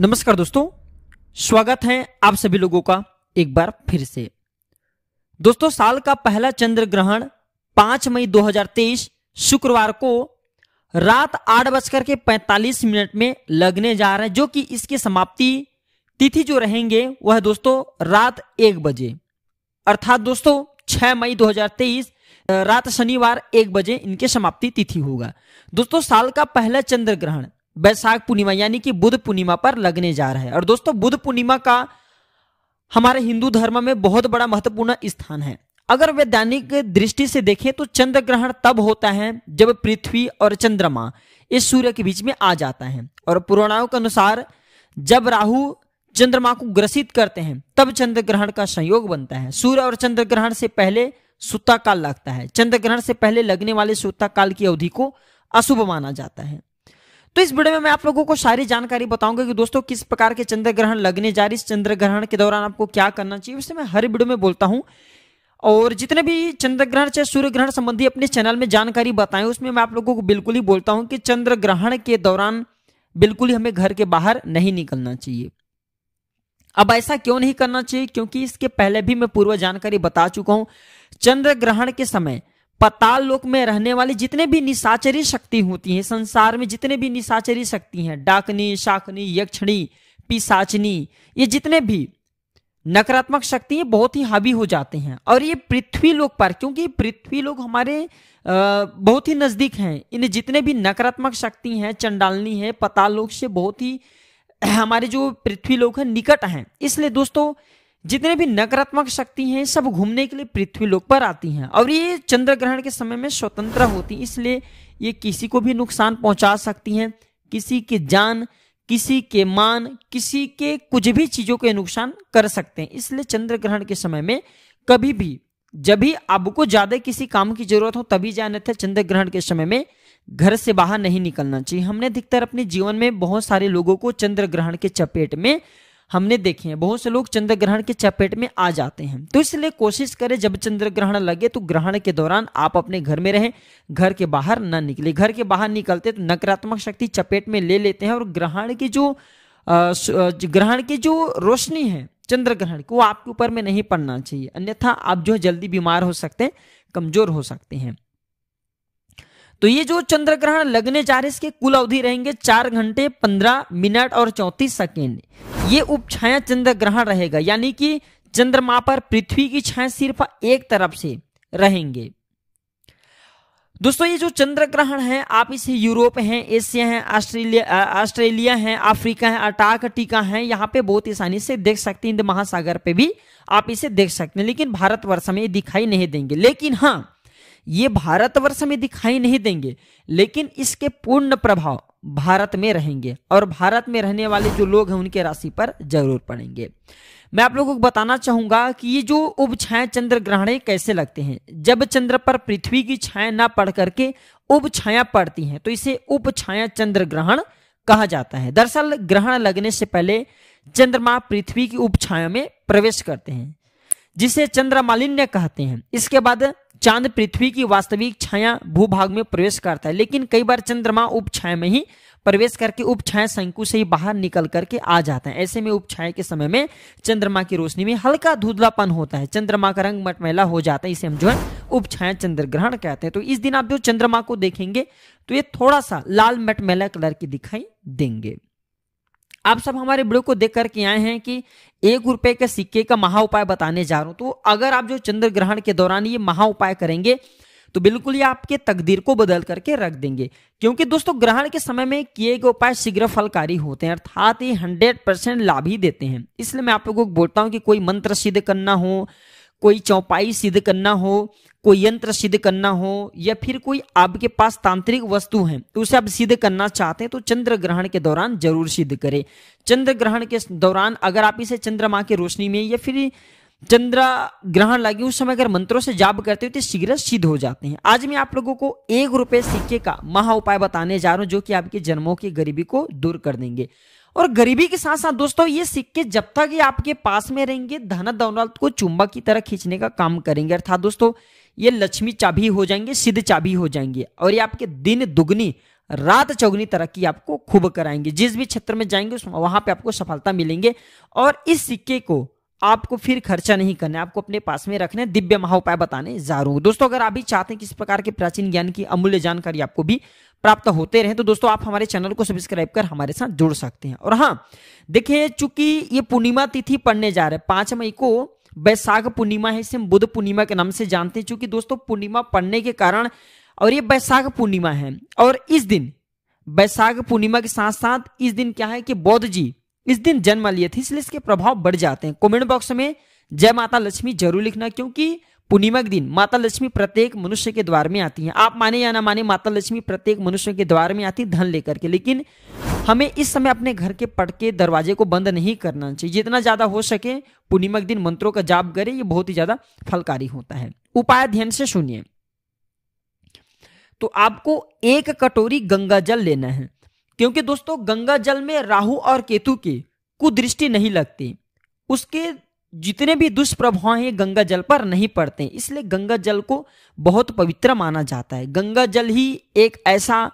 नमस्कार दोस्तों स्वागत है आप सभी लोगों का एक बार फिर से दोस्तों साल का पहला चंद्र ग्रहण 5 मई 2023 शुक्रवार को रात आठ बजकर के पैंतालीस मिनट में लगने जा रहा है जो कि इसकी समाप्ति तिथि जो रहेंगे वह दोस्तों रात एक बजे अर्थात दोस्तों 6 मई 2023 रात शनिवार एक बजे इनके समाप्ति तिथि होगा दोस्तों साल का पहला चंद्र ग्रहण बैसाख पूर्णिमा यानी कि बुद्ध पूर्णिमा पर लगने जा रहा है और दोस्तों बुद्ध पूर्णिमा का हमारे हिंदू धर्म में बहुत बड़ा महत्वपूर्ण स्थान है अगर वैज्ञानिक दृष्टि से देखें तो चंद्र ग्रहण तब होता है जब पृथ्वी और चंद्रमा इस सूर्य के बीच में आ जाता है और पुराणों के अनुसार जब राहु चंद्रमा को ग्रसित करते हैं तब चंद्र ग्रहण का संयोग बनता है सूर्य और चंद्र ग्रहण से पहले सुता काल लगता है चंद्र ग्रहण से पहले लगने वाले सुता काल की अवधि को अशुभ माना जाता है तो इस वीडियो में मैं आप लोगों को सारी जानकारी बताऊंगा कि दोस्तों किस प्रकार के चंद्र ग्रहण लगने जा रही इस चंद्र ग्रहण के दौरान आपको क्या करना चाहिए उससे मैं हर वीडियो में बोलता हूँ और जितने भी चंद्र ग्रहण चाहे सूर्य ग्रहण संबंधी अपने चैनल में जानकारी बताएं उसमें मैं आप लोगों को बिल्कुल ही बोलता हूं कि चंद्र ग्रहण के दौरान बिल्कुल ही हमें घर के बाहर नहीं निकलना चाहिए अब ऐसा क्यों नहीं करना चाहिए क्योंकि इसके पहले भी मैं पूर्व जानकारी बता चुका हूं चंद्र ग्रहण के समय पताल लोक में रहने वाली जितने भी निशाचरी शक्ति होती हैं संसार में जितने भी निशाचरी शक्ति हैं डाकनी शाकनी यक्षणी पिसाचनी ये जितने भी नकारात्मक शक्ति ये बहुत ही हावी हो जाते हैं और ये पृथ्वी लोक पर क्योंकि पृथ्वी लोक हमारे बहुत ही नज़दीक हैं इन जितने भी नकारात्मक शक्ति हैं चंडालनी है पताल लोक से बहुत ही हमारे जो पृथ्वी लोक है निकट हैं इसलिए दोस्तों जितने भी नकारात्मक शक्ति हैं सब घूमने के लिए पृथ्वी लोक पर आती हैं और ये चंद्र ग्रहण के समय में स्वतंत्र होती इसलिए ये किसी को भी नुकसान पहुंचा सकती हैं किसी की जान किसी के मान किसी के कुछ भी चीजों के नुकसान कर सकते हैं इसलिए चंद्र ग्रहण के समय में कभी भी जब भी आपको ज्यादा किसी काम की जरूरत हो तभी जाना था चंद्र ग्रहण के समय में घर से बाहर नहीं निकलना चाहिए हमने अधिकतर अपने जीवन में बहुत सारे लोगों को चंद्र ग्रहण के चपेट में हमने देखे हैं बहुत से लोग चंद्र ग्रहण के चपेट में आ जाते हैं तो इसलिए कोशिश करें जब चंद्र ग्रहण लगे तो ग्रहण के दौरान आप अपने घर में रहें घर के बाहर ना निकले घर के बाहर निकलते तो नकारात्मक शक्ति चपेट में ले लेते हैं और ग्रहण की जो ग्रहण की जो रोशनी है चंद्र ग्रहण को आपके ऊपर में नहीं पड़ना चाहिए अन्यथा आप जो है जल्दी बीमार हो सकते हैं कमजोर हो सकते हैं तो ये जो चंद्र ग्रहण लगने जा रहे इसके कुल अवधि रहेंगे चार घंटे पंद्रह मिनट और चौंतीस सेकेंड ये उप छाया चंद्र ग्रहण रहेगा यानी कि चंद्रमा पर पृथ्वी की छाया सिर्फ एक तरफ से रहेंगे दोस्तों ये जो चंद्र ग्रहण है आप इसे यूरोप है एशिया है ऑस्ट्रेलिया ऑस्ट्रेलिया है अफ्रीका है टीका है यहाँ पे बहुत आसानी से देख सकते हैं इंद महासागर पे भी आप इसे देख सकते हैं लेकिन भारतवर्ष में ये दिखाई नहीं देंगे लेकिन हाँ ये भारतवर्ष में दिखाई नहीं देंगे लेकिन इसके पूर्ण प्रभाव भारत में रहेंगे और भारत में रहने वाले जो लोग हैं उनके राशि पर जरूर पड़ेंगे मैं आप लोगों को बताना चाहूंगा कि ये जो उप चंद्र ग्रहण कैसे लगते हैं जब चंद्र पर पृथ्वी की छाया ना पड़ करके उप छाया पड़ती है तो इसे उप छाया चंद्र ग्रहण कहा जाता है दरअसल ग्रहण लगने से पहले चंद्रमा पृथ्वी की उप छाया में प्रवेश करते हैं जिसे चंद्रमालिन्य कहते हैं इसके बाद चांद पृथ्वी की वास्तविक छाया भूभाग में प्रवेश करता है लेकिन कई बार चंद्रमा उपछाया में ही प्रवेश करके उपछाया शंकु से ही बाहर निकल करके आ जाता है ऐसे में उपछाया के समय में चंद्रमा की रोशनी में हल्का धुधलापन होता है चंद्रमा का रंग मटमैला हो जाता है इसे हम जो है उपछाया चंद्र ग्रहण कहते हैं तो इस दिन आप जो चंद्रमा को देखेंगे तो ये थोड़ा सा लाल मटमैला कलर की दिखाई देंगे आप सब हमारे वीडियो को देख करके आए हैं कि एक रुपए के सिक्के का महा उपाय बताने जा रहा हूं तो अगर आप जो चंद्र ग्रहण के दौरान ये महा उपाय करेंगे तो बिल्कुल ये आपके तकदीर को बदल करके रख देंगे क्योंकि दोस्तों ग्रहण के समय में किए गए उपाय शीघ्र फलकारी होते हैं अर्थात ये हंड्रेड परसेंट लाभ ही देते हैं इसलिए मैं आप लोगों को बोलता हूं कि कोई मंत्र सिद्ध करना हो कोई चौपाई सिद्ध करना हो कोई यंत्र सिद्ध करना हो या फिर कोई आपके पास तांत्रिक वस्तु है तो उसे आप सिद्ध करना चाहते हैं तो चंद्र ग्रहण के दौरान जरूर सिद्ध करें चंद्र ग्रहण के दौरान अगर आप इसे चंद्रमा की रोशनी में या फिर चंद्र ग्रहण लगे उस समय अगर मंत्रों से जाप करते हो तो शीघ्र सिद्ध हो जाते हैं आज मैं आप लोगों को एक रुपए सिक्के का महा उपाय बताने जा रहा हूं जो कि आपके जन्मों की गरीबी को दूर कर देंगे और गरीबी के साथ साथ दोस्तों ये सिक्के जब तक ये आपके पास में रहेंगे धन दौलत को चुंबक की तरह खींचने का काम करेंगे अर्थात दोस्तों ये लक्ष्मी चाबी हो जाएंगे सिद्ध चाबी हो जाएंगे और ये आपके दिन दुगनी रात चौगनी तरक्की आपको खूब कराएंगे जिस भी क्षेत्र में जाएंगे वहां पे आपको सफलता मिलेंगे और इस सिक्के को आपको फिर खर्चा नहीं करना आपको अपने पास में रखने दिव्य महा उपाय बताने जा रहा हूं दोस्तों अगर आप भी चाहते हैं किस प्रकार के प्राचीन ज्ञान की अमूल्य जानकारी आपको भी प्राप्त होते रहे तो दोस्तों आप हमारे चैनल को सब्सक्राइब कर हमारे साथ जुड़ सकते हैं और हाँ देखिये चूंकि ये पूर्णिमा तिथि पढ़ने जा रहे पांच मई को बैसाख पूर्णिमा है इसे हम बुद्ध पूर्णिमा के नाम से जानते हैं चूंकि दोस्तों पूर्णिमा पढ़ने के कारण और ये बैसाख पूर्णिमा है और इस दिन बैसाख पूर्णिमा के साथ साथ इस दिन क्या है कि बौद्ध जी इस दिन जन्म लिए थे इसलिए इसके प्रभाव बढ़ जाते हैं कमेंट बॉक्स में जय माता लक्ष्मी जरूर लिखना क्योंकि पूर्णिमा के दिन माता लक्ष्मी प्रत्येक मनुष्य के द्वार में आती हैं आप माने या ना माने माता लक्ष्मी प्रत्येक मनुष्य के द्वार में आती धन लेकर के लेकिन हमें इस समय अपने घर के पटके दरवाजे को बंद नहीं करना चाहिए जितना ज़्यादा हो सके पूर्णिमा के दिन मंत्रों का जाप करें ये बहुत ही ज़्यादा फलकारी होता है उपाय ध्यान से सुनिए तो आपको एक कटोरी गंगा जल लेना है क्योंकि दोस्तों गंगा जल में राहु और केतु के कुदृष्टि नहीं लगती उसके जितने भी दुष्प्रभाव हैं गंगा जल पर नहीं पड़ते इसलिए गंगा जल को बहुत पवित्र माना जाता है गंगा जल ही एक ऐसा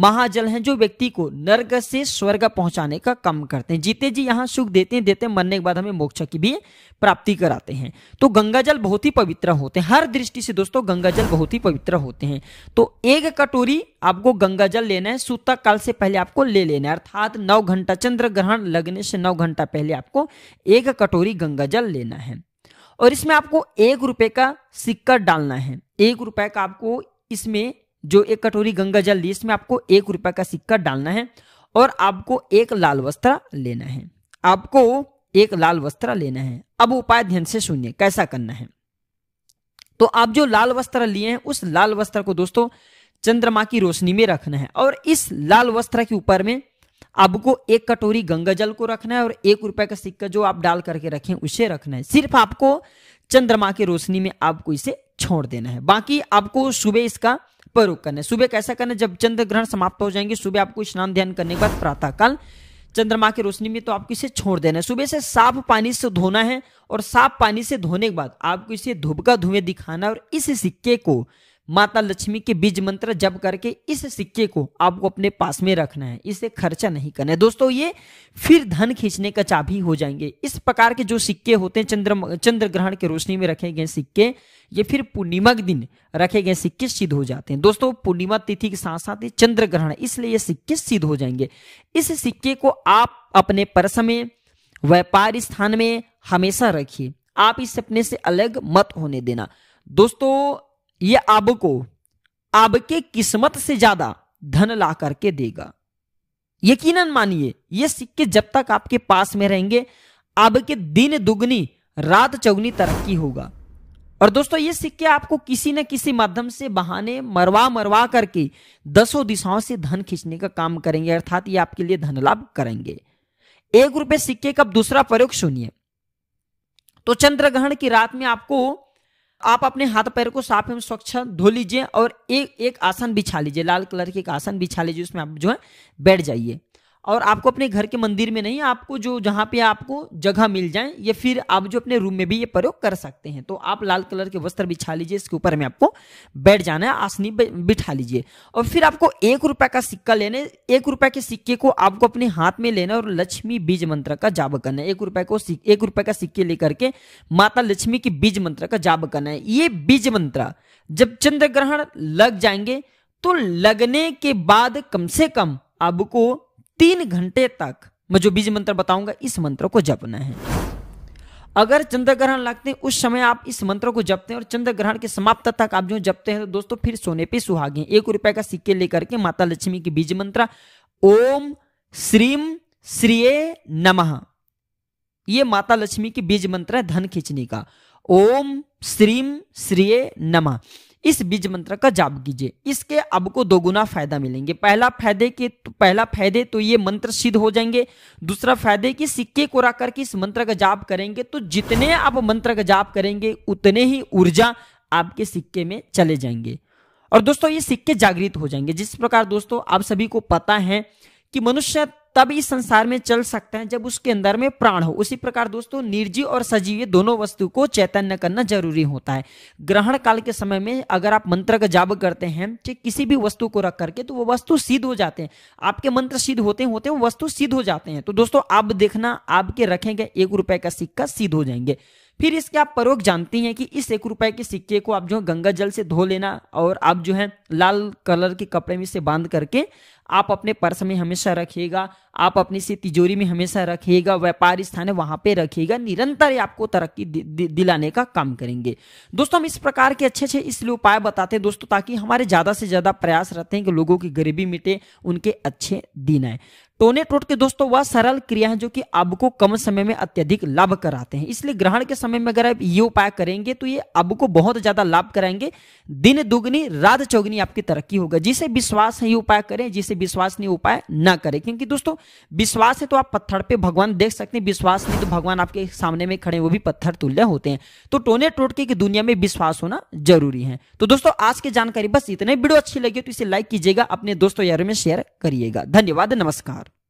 महाजल हैं जो व्यक्ति को नर्क से स्वर्ग पहुंचाने का काम करते हैं जीते जी यहाँ सुख देते हैं देते हैं मरने के बाद हमें मोक्ष की भी प्राप्ति कराते हैं तो गंगा जल बहुत ही पवित्र होते हैं हर दृष्टि से दोस्तों गंगा जल बहुत ही पवित्र होते हैं तो एक कटोरी आपको गंगा जल लेना है सूतक काल से पहले आपको ले लेना है अर्थात नौ घंटा चंद्र ग्रहण लगने से नौ घंटा पहले आपको एक कटोरी गंगा जल लेना है और इसमें आपको एक रुपए का सिक्का डालना है एक रुपए का आपको इसमें जो एक कटोरी गंगा जल ली इसमें आपको एक रुपये का सिक्का डालना है और आपको एक लाल वस्त्र लेना है आपको एक लाल वस्त्र लेना है अब उपाय ध्यान से सुनिए कैसा करना है तो आप जो लाल वस्त्र लिए हैं उस लाल वस्त्र को दोस्तों चंद्रमा की रोशनी में रखना है और इस लाल वस्त्र के ऊपर में आपको एक कटोरी गंगा जल को रखना है और एक रुपए का सिक्का जो आप डाल करके रखें उसे रखना है सिर्फ आपको चंद्रमा की रोशनी में आपको इसे छोड़ देना है बाकी आपको सुबह इसका पर करने सुबह कैसा करना है जब चंद्र ग्रहण समाप्त हो जाएंगे सुबह आपको स्नान ध्यान करने के बाद प्रातःकाल चंद्रमा की रोशनी में तो आपको इसे छोड़ देना है सुबह से साफ पानी से धोना है और साफ पानी से धोने के बाद आपको इसे धुबका धुएं दिखाना और इस सिक्के को माता लक्ष्मी के बीज मंत्र जब करके इस सिक्के को आपको अपने पास में रखना है इसे खर्चा नहीं करना है दोस्तों ये फिर धन खींचने का चाबी हो जाएंगे इस प्रकार के जो सिक्के होते हैं चंद्र चंद्र ग्रहण के रोशनी में रखे गए सिक्के ये फिर पूर्णिमा के दिन रखे गए सिक्के सिद्ध हो जाते हैं दोस्तों पूर्णिमा तिथि के साथ साथ चंद्र ग्रहण इसलिए ये सिक्के सिद्ध हो जाएंगे इस सिक्के को आप अपने पर्स में व्यापार स्थान में हमेशा रखिए आप इस अपने से अलग मत होने देना दोस्तों ये आपको आपके किस्मत से ज्यादा धन ला करके देगा यकीनन मानिए ये सिक्के जब तक आपके पास में रहेंगे आपके दिन दुगनी रात चौगनी तरक्की होगा और दोस्तों ये सिक्के आपको किसी न किसी माध्यम से बहाने मरवा मरवा करके दसों दिशाओं से धन खींचने का काम करेंगे अर्थात ये आपके लिए धन लाभ करेंगे एक रुपए सिक्के का दूसरा प्रयोग सुनिए तो चंद्र ग्रहण की रात में आपको आप अपने हाथ पैर को साफ एवं स्वच्छ धो लीजिए और एक एक आसन बिछा लीजिए लाल कलर के एक आसन बिछा लीजिए उसमें आप जो है बैठ जाइए और आपको अपने घर के मंदिर में नहीं आपको जो जहाँ पे आपको जगह मिल जाए या फिर आप जो अपने रूम में भी ये प्रयोग कर सकते हैं तो आप लाल कलर के वस्त्र बिछा लीजिए इसके ऊपर में आपको बैठ जाना है आसनी बिठा लीजिए और फिर आपको एक रुपए का सिक्का लेने एक रुपए के सिक्के को आपको अपने हाथ में लेना और लक्ष्मी बीज मंत्र का जाप करना है एक रुपए को एक रुपए का सिक्के लेकर के माता लक्ष्मी के बीज मंत्र का जाप करना है ये बीज मंत्र जब चंद्र ग्रहण लग जाएंगे तो लगने के बाद कम से कम आपको तीन घंटे तक मैं जो बीज मंत्र बताऊंगा इस मंत्र को जपना है अगर चंद्र ग्रहण लगते हैं उस समय आप इस मंत्र को जपते हैं और चंद्र ग्रहण के समाप्त तक आप जो जपते हैं तो दोस्तों फिर सोने पे सुहागे एक रुपए का सिक्के लेकर के माता लक्ष्मी की बीज मंत्र ओम श्रीम श्रीय नमः ये माता लक्ष्मी के बीज मंत्र है धन खींचने का ओम श्रीम श्रीय नमः इस बीज मंत्र का जाप कीजिए इसके आपको दोगुना फायदा मिलेंगे पहला फायदे के तो, पहला फायदे तो ये मंत्र सिद्ध हो जाएंगे दूसरा फायदे कि सिक्के को रख करके इस मंत्र का जाप करेंगे तो जितने आप मंत्र का जाप करेंगे उतने ही ऊर्जा आपके सिक्के में चले जाएंगे और दोस्तों ये सिक्के जागृत हो जाएंगे जिस प्रकार दोस्तों आप सभी को पता है कि मनुष्य तब इस संसार में चल सकते हैं जब उसके अंदर में प्राण हो उसी प्रकार दोस्तों निर्जीव और सजीव ये दोनों वस्तु को चैतन्य करना जरूरी होता है ग्रहण काल के समय में अगर आप मंत्र का जाप करते हैं ठीक किसी भी वस्तु को रख करके तो वो वस्तु सिद्ध हो जाते हैं आपके मंत्र सिद्ध होते होते हैं वस्तु सिद्ध हो जाते हैं तो दोस्तों आप देखना आपके रखेंगे एक रुपए का सिक्का सिद्ध हो जाएंगे फिर इसके आप परोक जानती हैं कि इस एक रुपए के सिक्के को आप जो है गंगा जल से धो लेना और आप जो है लाल कलर के कपड़े में से बांध करके आप अपने पर्स में हमेशा रखिएगा आप अपनी सी तिजोरी में हमेशा रखिएगा व्यापार स्थान है वहां पे रखिएगा निरंतर आपको तरक्की दिलाने का काम करेंगे दोस्तों हम इस प्रकार के अच्छे अच्छे इसलिए उपाय बताते हैं दोस्तों ताकि हमारे ज्यादा से ज्यादा प्रयास रहते हैं कि लोगों की गरीबी मिटे उनके अच्छे दिन आए टोने टोट के दोस्तों वह सरल क्रिया है जो कि आपको कम समय में अत्यधिक लाभ कराते हैं इसलिए ग्रहण के समय में अगर आप ये उपाय करेंगे तो ये आपको बहुत ज्यादा लाभ कराएंगे दिन दुगनी रात चौगनी आपकी तरक्की होगा जिसे विश्वास है ये उपाय करें जिसे विश्वासनीय उपाय ना करें क्योंकि दोस्तों विश्वास है तो आप पत्थर पे भगवान देख सकते हैं विश्वास नहीं तो भगवान आपके सामने में खड़े वो भी पत्थर तुल्य होते हैं तो टोने टोटके की दुनिया में विश्वास होना जरूरी है तो दोस्तों आज की जानकारी बस इतने वीडियो अच्छी लगी तो इसे लाइक कीजिएगा अपने दोस्तों यारों में शेयर करिएगा धन्यवाद नमस्कार